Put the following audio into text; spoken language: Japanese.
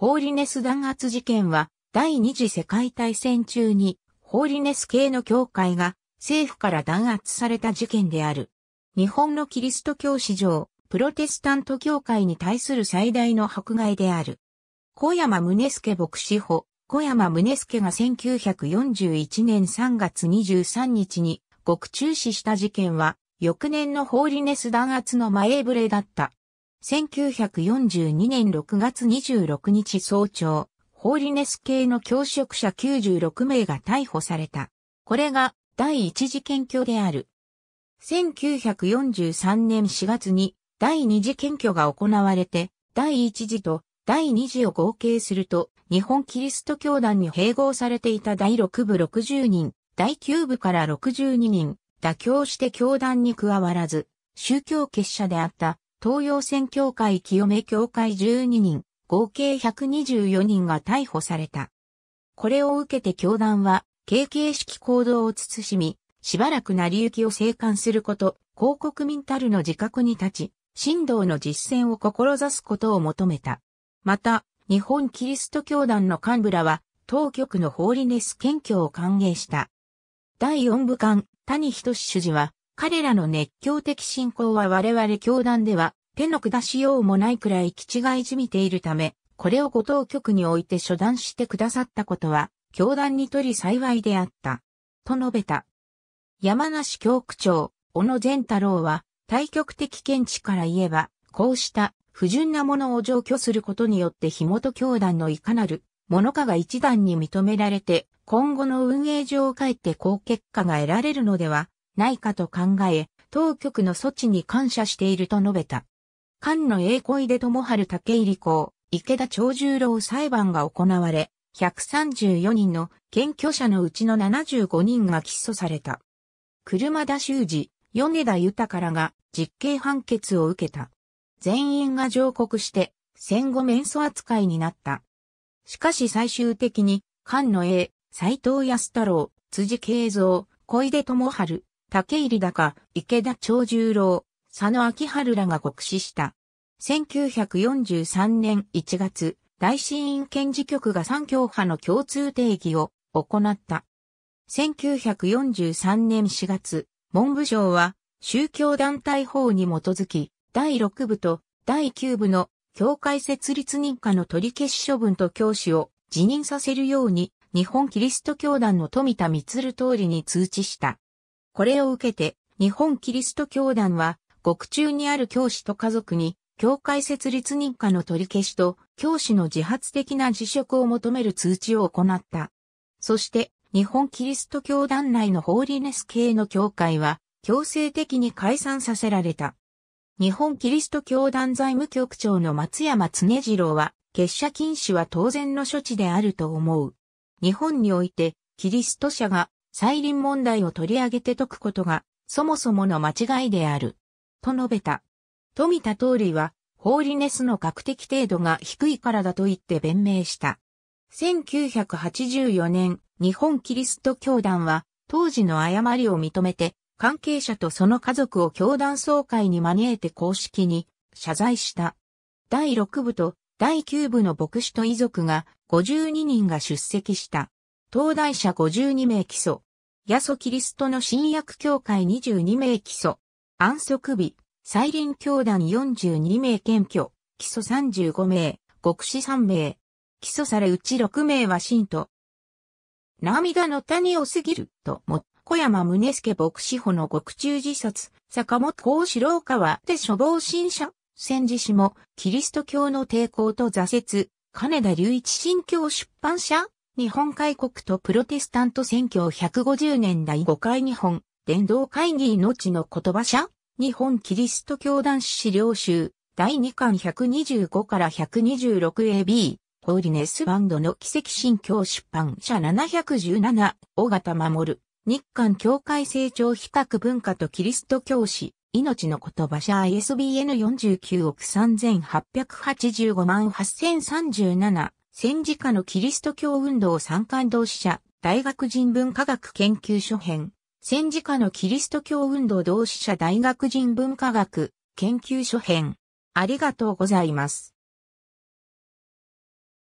ホーリネス弾圧事件は、第二次世界大戦中に、ホーリネス系の教会が政府から弾圧された事件である。日本のキリスト教史上、プロテスタント教会に対する最大の迫害である。小山宗介牧師補、小山宗介が1941年3月23日に獄中死した事件は、翌年のホーリネス弾圧の前触れだった。1942年6月26日早朝、ホーリネス系の教職者96名が逮捕された。これが第一次検挙である。1943年4月に第二次検挙が行われて、第一次と第二次を合計すると、日本キリスト教団に併合されていた第6部60人、第9部から62人、妥協して教団に加わらず、宗教結社であった東洋戦協会清め協会12人、合計124人が逮捕された。これを受けて教団は、経形式行動を慎み、しばらく成り行きを静観すること、広告民たるの自覚に立ち、神道の実践を志すことを求めた。また、日本キリスト教団の幹部らは、当局のホーリネス検挙を歓迎した。第四部官、谷仁主事は、彼らの熱狂的信仰は我々教団では手の下しようもないくらい気違いじみているため、これをご当局において処断してくださったことは、教団にとり幸いであった。と述べた。山梨教区長、小野善太郎は、対極的見地から言えば、こうした不純なものを除去することによって日元教団のいかなるものかが一段に認められて、今後の運営上をかえって好結果が得られるのではないかと考え、当局の措置に感謝していると述べた。菅野栄小出智春竹入公、池田長十郎裁判が行われ、134人の検挙者のうちの75人が起訴された。車田修二、米田豊らが実刑判決を受けた。全員が上告して、戦後免訴扱いになった。しかし最終的に、菅野栄、斎藤康太郎、辻恵三、小出智春、竹入高、池田長十郎、佐野明春らが告死した。1943年1月、大死院検事局が三教派の共通定義を行った。1943年4月、文部省は宗教団体法に基づき、第6部と第9部の教会設立認可の取り消し処分と教師を辞任させるように、日本キリスト教団の富田光通りに通知した。これを受けて、日本キリスト教団は、獄中にある教師と家族に、教会設立認可の取り消しと、教師の自発的な辞職を求める通知を行った。そして、日本キリスト教団内のホーリネス系の教会は、強制的に解散させられた。日本キリスト教団財務局長の松山常次郎は、結社禁止は当然の処置であると思う。日本において、キリスト者が再臨問題を取り上げて解くことが、そもそもの間違いである。と述べた。富田通りは、ホーリネスの確的程度が低いからだと言って弁明した。1984年、日本キリスト教団は、当時の誤りを認めて、関係者とその家族を教団総会に招いて公式に謝罪した。第6部と第9部の牧師と遺族が52人が出席した。東大者52名起訴。ヤソキリストの新約教会22名起訴。安息日、再臨教団42名検挙、基礎35名、極死3名。起訴されうち6名は信徒。涙の谷を過ぎるとも、小山宗介牧師保の獄中自殺、坂本幸志郎川で処方新社、戦時史も、キリスト教の抵抗と挫折、金田隆一新教出版社、日本開国とプロテスタント選挙150年代5回日本、伝道会議命の言葉社日本キリスト教団史料集第2巻125から 126AB ホーリネスバンドの奇跡新教出版社717尾形守日韓教会成長比較文化とキリスト教師、命の言葉社 ISBN49 億3885万8037戦時下のキリスト教運動参観同志社大学人文科学研究所編戦時下のキリスト教運動同志社大学人文科学研究所編。ありがとうございます。